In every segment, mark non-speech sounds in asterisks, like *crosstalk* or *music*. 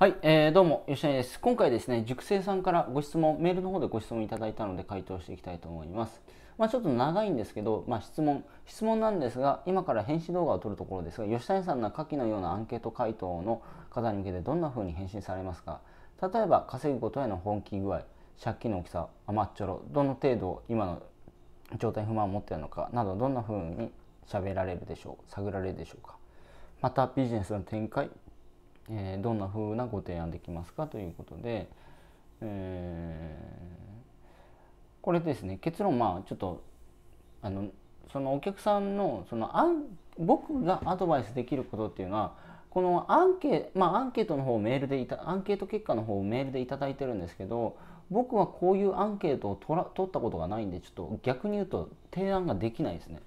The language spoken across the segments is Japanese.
はい、えー、どうも、吉谷です。今回ですね、塾生さんからご質問、メールの方でご質問いただいたので回答していきたいと思います。まあ、ちょっと長いんですけど、まあ、質問、質問なんですが、今から返信動画を撮るところですが、吉谷さんの下記のようなアンケート回答の方に向けてどんな風に返信されますか例えば、稼ぐことへの本気具合、借金の大きさ、甘っちょろ、どの程度今の状態不満を持っているのかなど、どんな風に喋られるでしょう、探られるでしょうか。また、ビジネスの展開、えー、どんな風なご提案できますかということで、えー、これですね結論まあちょっとあのそのお客さんのそのあん僕がアドバイスできることっていうのはこのアンケ,、まあ、アンケートの方をメールでいたアンケート結果の方をメールで頂いてるんですけど僕はこういうアンケートを取ら取ったことがないんでちょっと逆に言うと提案ができないですね。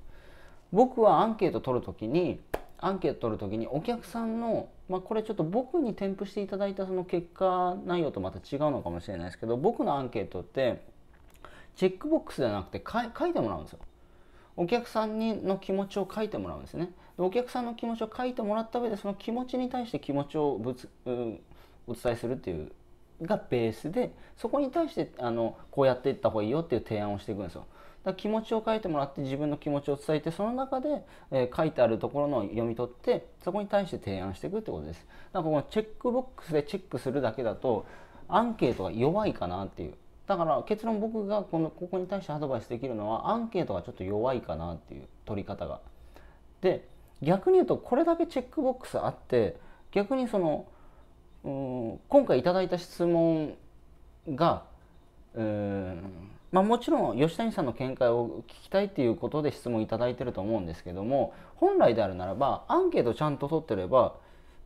僕はアンケート取る時にアンケート取る時にお客さんの、まあ、これちょっと僕に添付していただいたその結果内容とまた違うのかもしれないですけど僕のアンケートってチェックボックスじゃなくて書いてもらうんですよ。お客さんにの気持ちを書いてもらうんですね。でお客さんの気持ちを書いてもらった上でその気持ちに対して気持ちをぶつ、うん、お伝えするっていうがベースでそこに対してあのこうやっていった方がいいよっていう提案をしていくんですよ。だ気持ちを書いてもらって自分の気持ちを伝えてその中で、えー、書いてあるところの読み取ってそこに対して提案していくってことです。だからこのチェックボックスでチェックするだけだとアンケートが弱いかなっていう。だから結論僕がこのここに対してアドバイスできるのはアンケートがちょっと弱いかなっていう取り方が。で逆に言うとこれだけチェックボックスあって逆にその今回いただいた質問がまあ、もちろん吉谷さんの見解を聞きたいっていうことで質問いただいてると思うんですけども本来であるならばアンケートちゃんと取ってれば、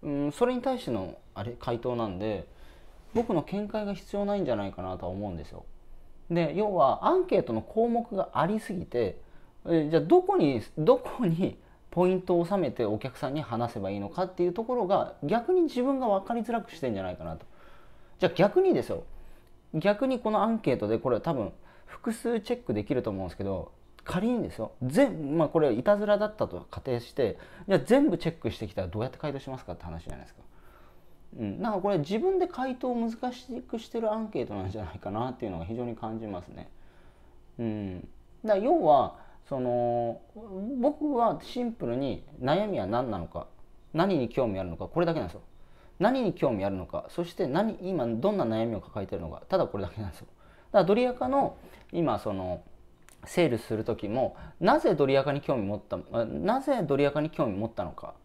うん、それに対してのあれ回答なんで僕の見解が必要ないんじゃないかなとは思うんですよ。で要はアンケートの項目がありすぎてじゃあどこにどこにポイントを収めてお客さんに話せばいいのかっていうところが逆に自分が分かりづらくしてんじゃないかなと。じゃあ逆にですよ逆にこのアンケートでこれ多分複数チェックできると思うんですけど仮にですよ全、まあ、これいたずらだったと仮定してじゃあ全部チェックしてきたらどうやって回答しますかって話じゃないですか。うん、なんかこれ自分で回答を難しくしてるアンケートなんじゃないかなっていうのが非常に感じますね。うん、だ要はその僕はシンプルに悩みは何なのか何に興味あるのかこれだけなんですよ何に興味あるのかそして何今どんな悩みを抱えてるのかただこれだけなんですよだからドリアカの今そのセールする時もなぜドリアカに興味持ったなぜドリアカに興味持ったのか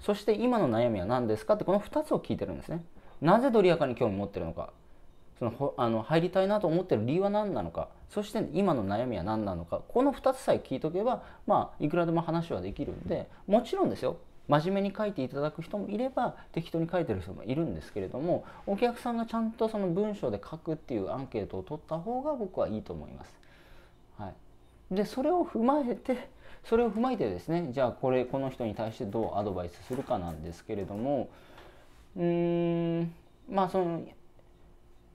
そして今の悩みは何ですかってこの2つを聞いてるんですねなぜドリアカに興味持ってるのかそのあの入りたいなと思ってる理由は何なのかそして今の悩みは何なのかこの2つさえ聞いとけば、まあ、いくらでも話はできるんでもちろんですよ真面目に書いていただく人もいれば適当に書いてる人もいるんですけれどもお客さんがちゃんとその文章で書くっていうアンケートを取った方が僕はいいと思います。はい、でそれを踏まえてそれを踏まえてですねじゃあこれこの人に対してどうアドバイスするかなんですけれどもうーんまあその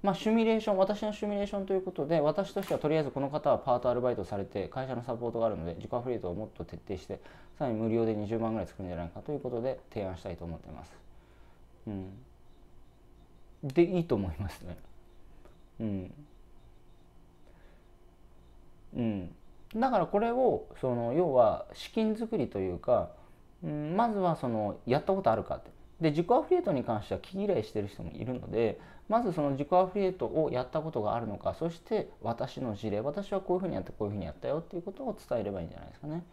まあ、シミュレーション私のシミュレーションということで私としてはとりあえずこの方はパートアルバイトされて会社のサポートがあるので自己アフリエイトをもっと徹底してさらに無料で20万ぐらい作るんじゃないかということで提案したいと思ってます。うん、でいいと思いますね。うん、うん、だからこれをその要は資金作りというか、うん、まずはそのやったことあるかってで自己アフリエイトに関しては気嫌いしてる人もいるのでまずその自己アフィリエイトをやったことがあるのかそして私の事例私はこういうふうにやってこういうふうにやったよっていうことを伝えればいいんじゃないですかね。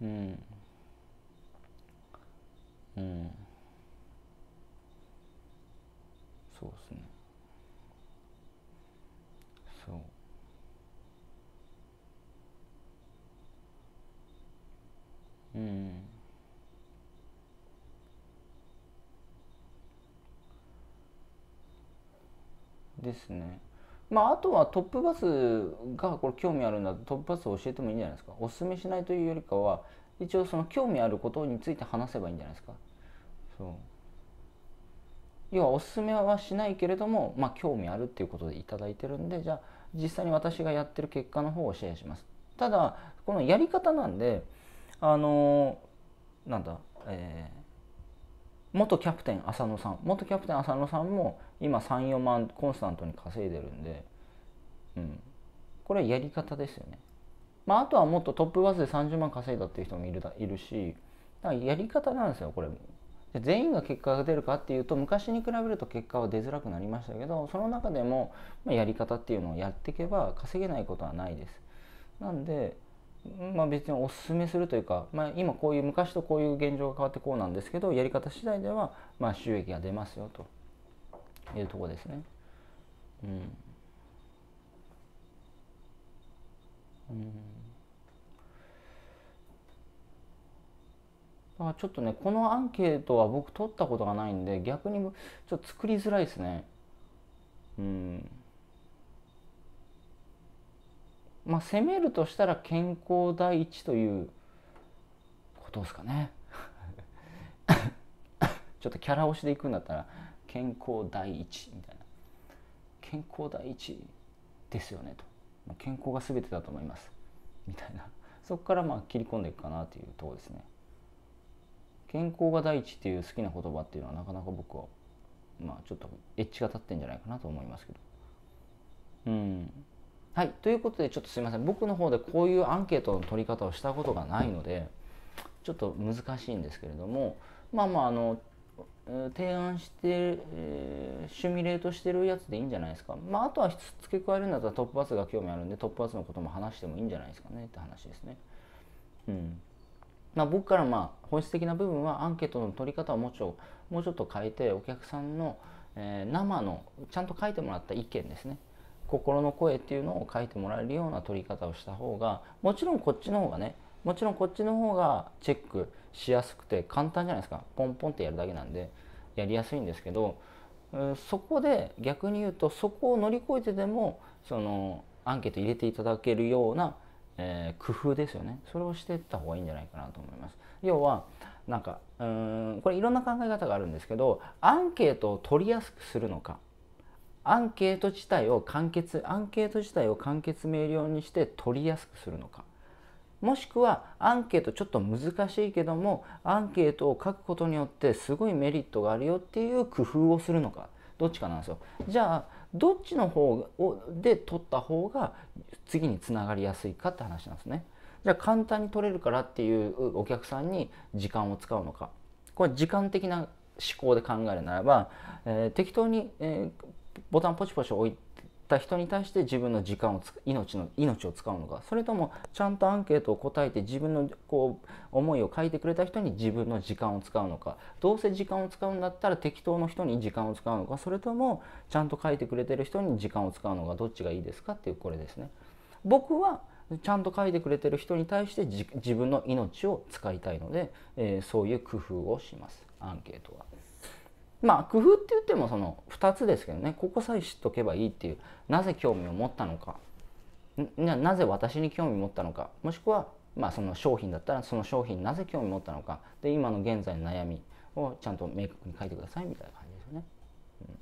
うんうん、そうですねですねまあ、あとはトップバスがこれ興味あるんだとトップバスを教えてもいいんじゃないですかおすすめしないというよりかは一応その興味あることについて話せばいいんじゃないですかそう要はおすすめはしないけれども、まあ、興味あるっていうことで頂いてるんでじゃあ実際に私がやってる結果の方をシェアしますただこのやり方なんであのー、なんだえー元キャプテン浅野さん元キャプテン浅野さんも今34万コンスタントに稼いでるんで、うん、これはやり方ですよね。まあ、あとはもっとトップバスで30万稼いだっていう人もいるいるしだからやり方なんですよこれ全員が結果が出るかっていうと昔に比べると結果は出づらくなりましたけどその中でも、まやり方っていうのをやっていけば稼げないことはないです。なんでまあ、別におすすめするというか、まあ、今こういう昔とこういう現状が変わってこうなんですけどやり方次第ではまあ収益が出ますよというとこですね。うん、うん、ちょっとねこのアンケートは僕取ったことがないんで逆にちょっと作りづらいですね。うんまあ、攻めるとしたら健康第一ということですかね *laughs* ちょっとキャラ押しでいくんだったら健康第一みたいな健康第一ですよねと健康が全てだと思いますみたいなそこからまあ切り込んでいくかなというとこですね健康が第一っていう好きな言葉っていうのはなかなか僕はまあちょっとエッジが立ってんじゃないかなと思いますけどうんはい、ということでちょっとすいません僕の方でこういうアンケートの取り方をしたことがないのでちょっと難しいんですけれどもまあまああの提案して、えー、シミュレートしてるやつでいいんじゃないですか、まあ、あとは付け加えるんだったらトップバスが興味あるんでトップバスのことも話してもいいんじゃないですかねって話ですね。うんまあ、僕からまあ本質的な部分はアンケートの取り方をもうちょもうちょっと変えてお客さんの、えー、生のちゃんと書いてもらった意見ですね心の声っていうのを書いてもらえるような取り方をした方がもちろんこっちの方がねもちろんこっちの方がチェックしやすくて簡単じゃないですかポンポンってやるだけなんでやりやすいんですけどそこで逆に言うとそこを乗り越えてでもそのアンケート入れていただけるような、えー、工夫ですよねそれをしていった方がいいんじゃないかなと思います。要はなんかうんこれいろんな考え方があるんですけどアンケートを取りやすくするのかアンケート自体を簡潔アンケート自体を簡潔明瞭にして取りやすくするのかもしくはアンケートちょっと難しいけどもアンケートを書くことによってすごいメリットがあるよっていう工夫をするのかどっちかなんですよじゃあどっちの方をで取った方が次につながりやすいかって話なんですねじゃあ簡単に取れるからっていうお客さんに時間を使うのかこれ時間的な思考で考えるならば、えー、適当に、えー、ボタンポチポチ置いた人に対して自分の時間を命の命を使うのかそれともちゃんとアンケートを答えて自分のこう思いを書いてくれた人に自分の時間を使うのかどうせ時間を使うんだったら適当の人に時間を使うのかそれともちゃんと書いてくれてる人に時間を使うのがどっちがいいですかっていうこれですね。僕はちゃんと書いてくれてる人に対して自分の命を使いたいので、えー、そういう工夫をしますアンケートは。まあ工夫って言ってもその2つですけどねここさえ知っとけばいいっていうなぜ興味を持ったのかなぜ私に興味を持ったのかもしくはまあその商品だったらその商品なぜ興味を持ったのかで今の現在の悩みをちゃんと明確に書いてくださいみたいな感じですよね。うん、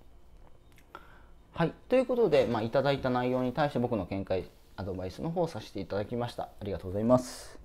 はいということで、まあ、いただいた内容に対して僕の見解アドバイスの方をさせていただきました。ありがとうございます。